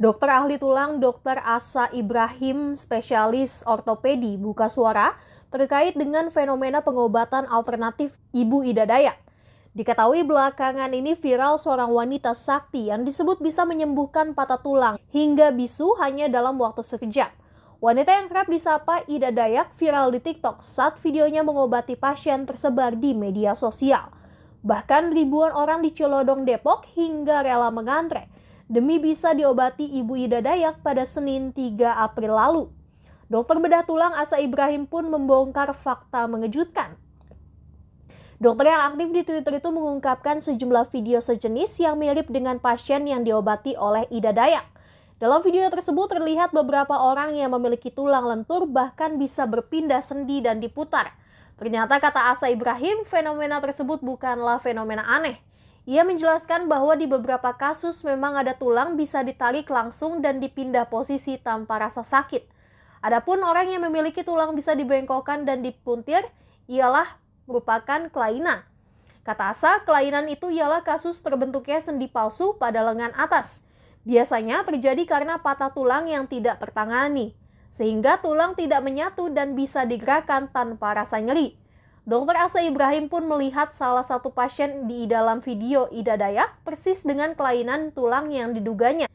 Dokter ahli tulang Dr. Asa Ibrahim, spesialis ortopedi buka suara terkait dengan fenomena pengobatan alternatif ibu Ida Dayak. Diketahui belakangan ini viral seorang wanita sakti yang disebut bisa menyembuhkan patah tulang hingga bisu hanya dalam waktu sekejap. Wanita yang kerap disapa Ida Dayak viral di TikTok saat videonya mengobati pasien tersebar di media sosial. Bahkan ribuan orang di Celodong Depok hingga rela mengantre demi bisa diobati Ibu Ida Dayak pada Senin 3 April lalu. Dokter bedah tulang Asa Ibrahim pun membongkar fakta mengejutkan. Dokter yang aktif di Twitter itu mengungkapkan sejumlah video sejenis yang mirip dengan pasien yang diobati oleh Ida Dayak. Dalam video tersebut terlihat beberapa orang yang memiliki tulang lentur bahkan bisa berpindah sendi dan diputar. Ternyata kata Asa Ibrahim, fenomena tersebut bukanlah fenomena aneh. Ia menjelaskan bahwa di beberapa kasus memang ada tulang bisa ditarik langsung dan dipindah posisi tanpa rasa sakit. Adapun orang yang memiliki tulang bisa dibengkokkan dan dipuntir ialah merupakan kelainan. Kata Asa, kelainan itu ialah kasus terbentuknya sendi palsu pada lengan atas. Biasanya terjadi karena patah tulang yang tidak tertangani, sehingga tulang tidak menyatu dan bisa digerakkan tanpa rasa nyeri. Dokter Asa Ibrahim pun melihat salah satu pasien di dalam video Ida Dayak persis dengan kelainan tulang yang diduganya.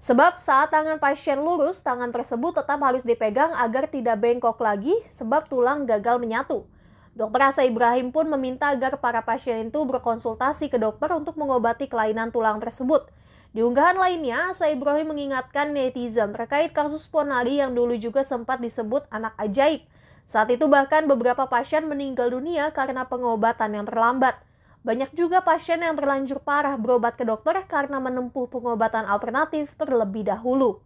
Sebab saat tangan pasien lurus, tangan tersebut tetap harus dipegang agar tidak bengkok lagi sebab tulang gagal menyatu. Dokter Asa Ibrahim pun meminta agar para pasien itu berkonsultasi ke dokter untuk mengobati kelainan tulang tersebut. Di unggahan lainnya, Asa Ibrahim mengingatkan netizen terkait kasus Ponari yang dulu juga sempat disebut anak ajaib. Saat itu bahkan beberapa pasien meninggal dunia karena pengobatan yang terlambat. Banyak juga pasien yang terlanjur parah berobat ke dokter karena menempuh pengobatan alternatif terlebih dahulu.